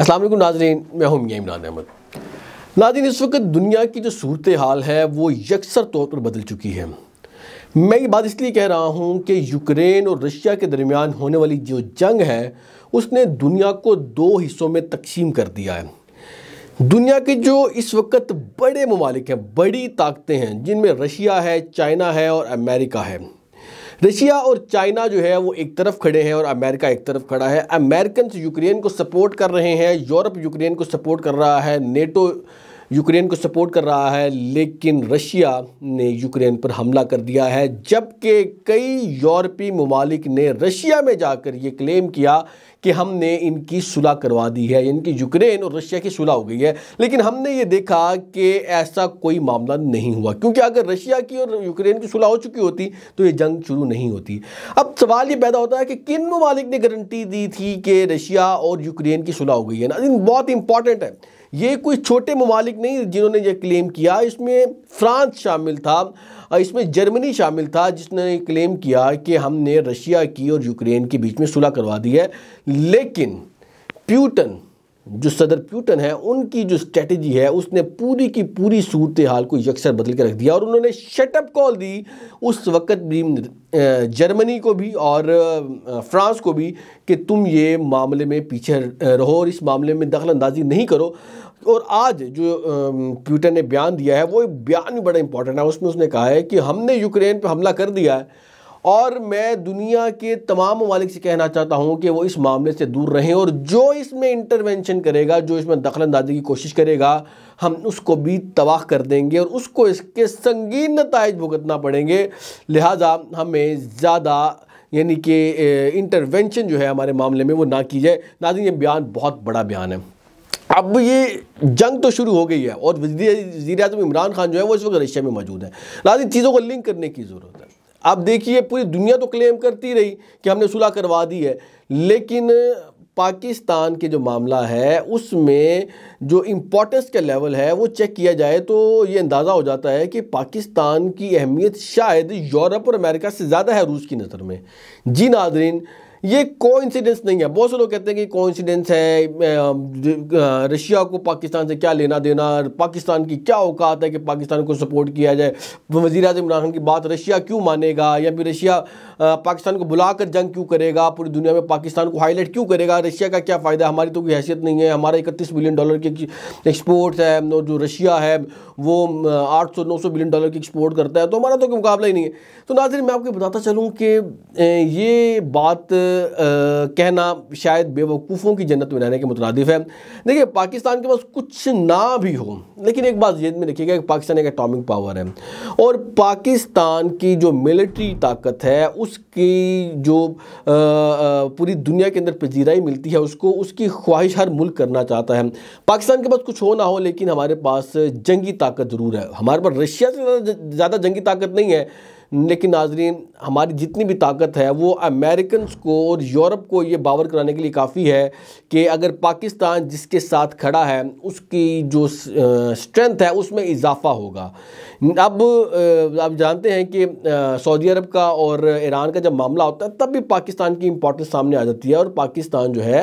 असलम नाजरीन मैं हूँ मियाँ इमरान अहमद नाजरीन इस वक्त दुनिया की जो सूरत हाल है वो यकसर तौर पर बदल चुकी है मैं ये बात इसलिए कह रहा हूँ कि यूक्रेन और रशिया के दरमियान होने वाली जो जंग है उसने दुनिया को दो हिस्सों में तकसीम कर दिया है दुनिया के जो इस वक्त बड़े ममालिक हैं बड़ी ताकतें हैं जिनमें रशिया है चाइना है और अमेरिका है रशिया और चाइना जो है वो एक तरफ खड़े हैं और अमेरिका एक तरफ खड़ा है अमेरिकन यूक्रेन को सपोर्ट कर रहे हैं यूरोप यूक्रेन को सपोर्ट कर रहा है नेटो यूक्रेन को सपोर्ट कर रहा है लेकिन रशिया ने यूक्रेन पर हमला कर दिया है जबकि कई यूरोपीय ममालिक ने रशिया में जाकर ये क्लेम किया कि हमने इनकी सुलह करवा दी है यानी कि यूक्रेन और रशिया की सुलह हो गई है लेकिन हमने ये देखा कि ऐसा कोई मामला नहीं हुआ क्योंकि अगर रशिया की और यूक्रेन की सुलह हो चुकी होती तो ये जंग शुरू नहीं होती अब सवाल ये पैदा होता है कि किन ममालिक ने गारंटी दी थी कि रशिया और यूक्रेन की सुलह हो गई है ना बहुत इंपॉर्टेंट है ये कोई छोटे ममालिक नहीं जिन्होंने ये क्लेम किया इसमें फ्रांस शामिल था इसमें जर्मनी शामिल था जिसने क्लेम किया कि हमने रशिया की और यूक्रेन के बीच में सुलह करवा दी है लेकिन प्यूटन जो सदर प्यूटन है उनकी जो स्ट्रेटजी है उसने पूरी की पूरी सूरत हाल को यकसर बदल के रख दिया और उन्होंने शटअप कॉल दी उस वक्त भी जर्मनी को भी और फ्रांस को भी कि तुम ये मामले में पीछे रहो और इस मामले में दखल अंदाजी नहीं करो और आज जो ट्विटर ने बयान दिया है वो बयान भी बड़ा इंपॉर्टेंट है उसमें उसने कहा है कि हमने यूक्रेन पर हमला कर दिया है और मैं दुनिया के तमाम ममालिक से कहना चाहता हूँ कि वो इस मामले से दूर रहें और जो इसमें इंटरवेंशन करेगा जो इसमें दखल अंदाजी की कोशिश करेगा हम उसको भी तबाह कर देंगे और उसको इसके संगीन नतज भुगतना पड़ेंगे लिहाजा हमें ज़्यादा यानी कि इंटरवेंशन जो है हमारे मामले में वो ना की जाए नाजिन ये बयान बहुत बड़ा बयान है अब ये जंग तो शुरू हो गई है और वजीर अजम इमरान खान जो है वो इस वक्त रशिया में मौजूद है लाजिम चीज़ों को लिंक करने की ज़रूरत है अब देखिए पूरी दुनिया तो क्लेम करती रही कि हमने सुलह करवा दी है लेकिन पाकिस्तान के जो मामला है उसमें जो इम्पोर्टेंस का लेवल है वो चेक किया जाए तो ये अंदाज़ा हो जाता है कि पाकिस्तान की अहमियत शायद यूरोप और अमेरिका से ज़्यादा है रूस की नज़र में जी नादरीन ये कोइंसिडेंस नहीं है बहुत से लोग कहते हैं कि कोइंसिडेंस है रशिया को पाकिस्तान से क्या लेना देना पाकिस्तान की क्या औकात है कि पाकिस्तान को सपोर्ट किया जाए वजीर अजम इमरान खान की बात रशिया क्यों मानेगा या फिर रशिया पाकिस्तान को बुलाकर जंग क्यों करेगा पूरी दुनिया में पाकिस्तान को हाईलाइट क्यों करेगा रशिया का क्या फ़ायदा हमारी तो कोई हैसियत नहीं है हमारा इकतीस बिलियन डॉलर की एक्सपोर्ट्स है और जो रशिया है वो आठ सौ नौ सौ बिलियन डॉलर की एक्सपोर्ट करता है तो हमारा तो कोई मुकाबला ही नहीं है तो नाजिर मैं आपको बताता चलूँ कि ये बात कहना शायद बेवकूफ़ों की जन्नत में रहने के मुतरद है देखिए पाकिस्तान के पास कुछ ना भी हो लेकिन एक बात जेद में रखिएगा कि पाकिस्तान एक एटॉमिक पावर है और पाकिस्तान की जो मिलिट्री ताकत है उसकी जो पूरी दुनिया के अंदर पजीराई मिलती है उसको उसकी ख्वाहिश हर मुल्क करना चाहता है पाकिस्तान के पास कुछ हो ना हो लेकिन हमारे पास जंगी ताकत ज़रूर है हमारे पास रशिया से ज़्यादा जंगी ताकत नहीं है लेकिन नाजरीन हमारी जितनी भी ताकत है वो अमेरिकन को और यूरोप को ये बावर कराने के लिए काफ़ी है कि अगर पाकिस्तान जिसके साथ खड़ा है उसकी जो स्ट्रेंथ है उसमें इजाफा होगा अब आप जानते हैं कि सऊदी अरब का और ईरान का जब मामला होता है तब भी पाकिस्तान की इंपॉर्टेंस सामने आ जाती है और पाकिस्तान जो है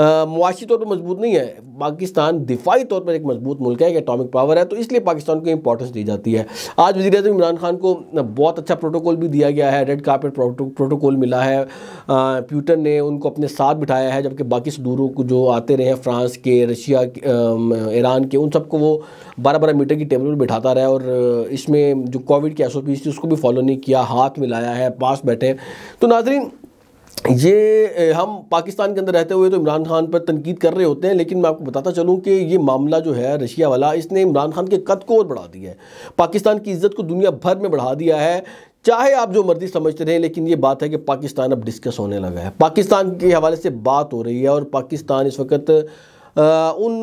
मुआशी तौर पर मजबूत नहीं है पाकिस्तान दिफाई तौर पर एक मजबूत मुल्क है एक एटॉमिक पावर है तो इसलिए पाकिस्तान को इंपॉर्टेंस दी जाती है आज वजी अजम इमरान खान को बहुत अच्छा प्रोटोकॉल भी दिया गया है रेड कार्पेट प्रोटोकॉल मिला है प्यूटन ने उनको अपने साथ बिठाया है जबकि बाकी सदूरों को जो आते रहे हैं फ्रांस के रशिया ईरान के उन सबको वो बारह बारह मीटर की टेबल पर बिठाता रहा और इसमें जो कोविड की एस थी उसको भी फॉलो नहीं किया हाथ मिलाया है पास बैठे तो नाजरीन ये हम पाकिस्तान के अंदर रहते हुए तो इमरान खान पर तनकीद कर रहे होते हैं लेकिन मैं आपको बताता चलूँ कि ये मामला जो है रशिया वाला इसने इमरान खान के कद को और बढ़ा दिया है पाकिस्तान की इज्जत को दुनिया भर में बढ़ा दिया है चाहे आप जो मर्जी समझते रहें लेकिन ये बात है कि पाकिस्तान अब डिस्कस होने लगा है पाकिस्तान के हवाले से बात हो रही है और पाकिस्तान इस वक्त उन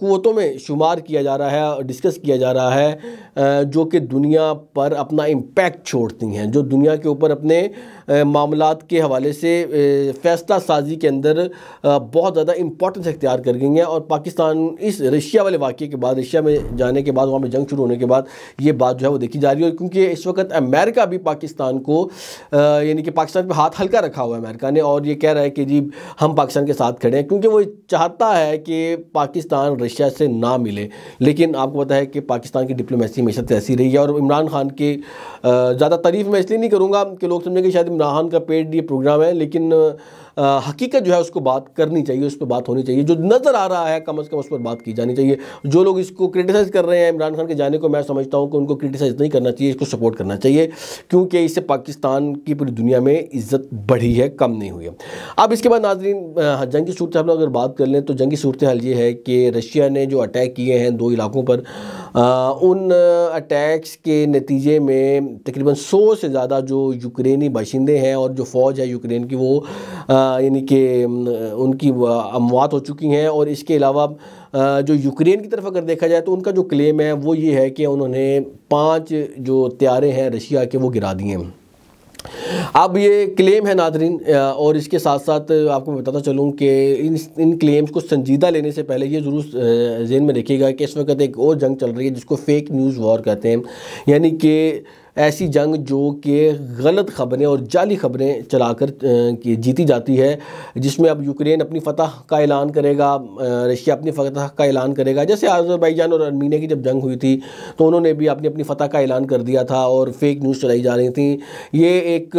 क़वतों में शुमार किया जा रहा है डिस्कस किया जा रहा है जो कि दुनिया पर अपना इम्पेक्ट छोड़ती हैं जो दुनिया के ऊपर अपने मामला के हवाले से फ़ैसला साजी के अंदर बहुत ज़्यादा इम्पोर्टेंस इख्तियार कर गई हैं और पाकिस्तान इस रशिया वाले वाक़े के बाद रशिया में जाने के बाद वहाँ पर जंग शुरू होने के बाद ये बात जो है वो देखी जा रही है क्योंकि इस वक्त अमेरिका भी पाकिस्तान को यानी कि पाकिस्तान पर हाथ हल्का रखा हुआ है अमेरिका ने और ये कह रहा है कि जी हम पाकिस्तान के साथ खड़े हैं क्योंकि वो चाहता है है कि पाकिस्तान रशिया से ना मिले लेकिन आपको पता है कि पाकिस्तान की डिप्लोमेसी हमेशा ऐसी रही है और इमरान खान की ज़्यादा तारीफ मैं इसलिए नहीं करूँगा कि लोग समझेंगे शायद इमरान खान का पेड ये प्रोग्राम है लेकिन हकीकत जो है उसको बात करनी चाहिए उस पर बात होनी चाहिए जो नज़र आ रहा है कम अज़ कम उस पर बात की जानी चाहिए जो लोग इसको क्रिटिसाइज़ कर रहे हैं इमरान खान के जाने को मैं समझता हूँ कि उनको क्रिटिसाइज़ नहीं करना चाहिए इसको सपोर्ट करना चाहिए क्योंकि इससे पाकिस्तान की पूरी दुनिया में इज्जत बढ़ी है कम नहीं हुई है अब इसके बाद नाजरीन हाँ, जंग सूरत सूरत अगर बात कर लें तो जंगी सूरत हाल ये है कि रशिया ने जो अटैक किए हैं दो इलाकों पर उन अटैक्स के नतीजे में तकरीबन सौ से ज़्यादा जो यूक्रेनी बाशिंदे हैं और जो फ़ौज है यूक्रेन की वो यानी कि उनकी अमवात हो चुकी हैं और इसके अलावा जो यूक्रेन की तरफ अगर देखा जाए तो उनका जो क्लेम है वो ये है कि उन्होंने पाँच जो त्यारे हैं रशिया के वो गिरा दिए हैं अब ये क्लेम है नादरीन और इसके साथ साथ आपको बताता चलूँ कि इन इन क्लेम्स को संजीदा लेने से पहले ये ज़रूर जेन में रखिएगा कि इस वक्त एक और जंग चल रही है जिसको फेक न्यूज़ वॉर कहते हैं यानी कि ऐसी जंग जो कि गलत ख़बरें और जाली ख़बरें चलाकर कर जीती जाती है जिसमें अब यूक्रेन अपनी फ़तह का ऐलान करेगा रशिया अपनी फ़तह का ऐलान करेगा जैसे आज़रबाईजान और अर्मीनिया की जब जंग हुई थी तो उन्होंने भी अपनी अपनी फ़तह का ऐलान कर दिया था और फेक न्यूज़ चलाई जा रही थी ये एक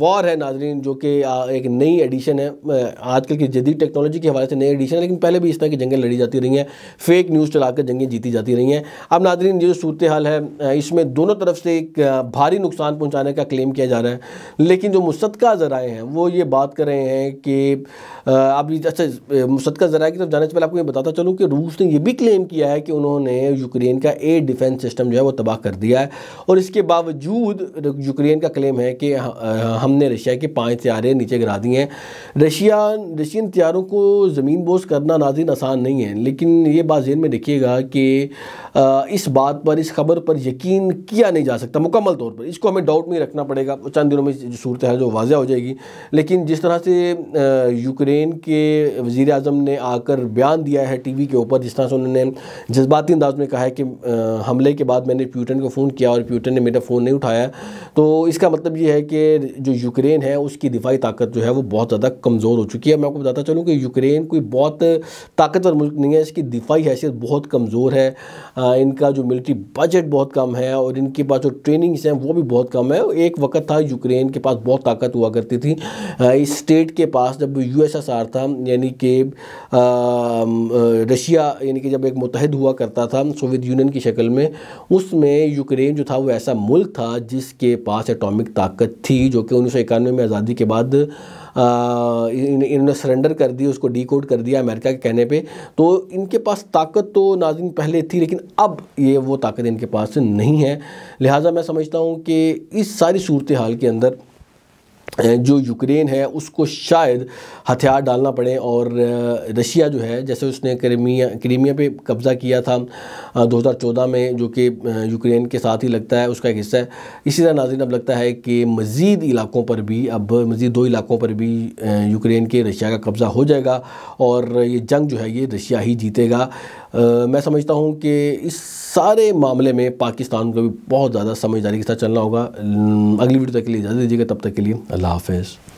वॉर है नाजरीन जो कि एक नई एडिशन है आजकल की जदीद टेक्नोलॉजी के हवाले से नई एडिशन है लेकिन पहले भी इस तरह की जंगें लड़ी जाती रही हैं फेक न्यूज़ चला जंगें जीती जाती रही हैं अब नाजरीन ये जो सूरत हाल है इसमें दोनों तरफ से एक भारी नुकसान पहुंचाने का क्लेम किया जा रहा है लेकिन जो मुस्तका ज़राए हैं वो ये बात कर रहे हैं कि अभी अच्छा मुस्तका ज़राए की तरफ जाने से पहले आपको ये बताता चलूँ कि रूस ने ये भी क्लेम किया है कि उन्होंने यूक्रेन का एयर डिफेंस सिस्टम जो है वो तबाह कर दिया है और इसके बावजूद यूक्रेन का क्लेम है कि हमने रशिया के पाँच त्यारे नीचे गिरा दिए हैं रशिया रशियन त्यारों को ज़मीन बोझ करना नाजिन आसान नहीं है लेकिन ये बात जेन में देखिएगा कि इस बात पर इस खबर पर यकीन किया नहीं जा सकता मुकम्मल मुकम्मल तौर पर इसको हमें डाउट में रखना पड़ेगा चंद दिनों में सूरत है जो वाजह हो जाएगी लेकिन जिस तरह से यूक्रेन के वज़ी अजम ने आकर बयान दिया है टी वी के ऊपर जिस तरह से उन्होंने जज्बाती अंदाज में कहा है कि हमले के बाद मैंने प्यूटन को फ़ोन किया और प्यूटन ने मेरा फ़ोन नहीं उठाया तो इसका मतलब ये है कि जो यूक्रेन है उसकी दिफाई ताकत जो है वो बहुत ज़्यादा कमज़ोर हो चुकी है मैं आपको बताता चलूँ कि यूक्रेन कोई बहुत ताकतवर मुल्क नहीं है इसकी दिफाई हैसियत बहुत कमज़ोर है इनका जो मिलिट्री बजट बहुत कम है और इनके पास जो ट्रेनिंग विंग्स हैं वो भी बहुत कम है एक वक्त था यूक्रेन के पास बहुत ताकत हुआ करती थी इस स्टेट के पास जब यूएसएसआर था यानी कि रशिया यानी कि जब एक मुतहद हुआ करता था सोवियत यूनियन की शक्ल में उसमें यूक्रेन जो था वो ऐसा मुल्क था जिसके पास एटॉमिक ताकत थी जो कि उन्नीस में आज़ादी के बाद इन्होंने सरेंडर कर दी उसको कोड कर दिया अमेरिका के कहने पे तो इनके पास ताकत तो नाजिन पहले थी लेकिन अब ये वो ताकत इनके पास नहीं है लिहाजा मैं समझता हूँ कि इस सारी सूरत हाल के अंदर जो यूक्रेन है उसको शायद हथियार डालना पड़े और रशिया जो है जैसे उसने क्रीमिया क्रीमिया पे कब्ज़ा किया था 2014 में जो कि यूक्रेन के साथ ही लगता है उसका एक हिस्सा है इसी तरह नाजिन अब लगता है कि मज़ीद इलाकों पर भी अब मज़ीद दो इलाकों पर भी यूक्रेन के रशिया का कब्ज़ा हो जाएगा और ये जंग जो है ये रशिया ही जीतेगा मैं समझता हूँ कि इस सारे मामले में पाकिस्तान को भी बहुत ज़्यादा समझदारी के साथ चलना होगा अगली वीडियो तक के लिए इजाज़त दीजिएगा तब तक के लिए अल्लाह हाफ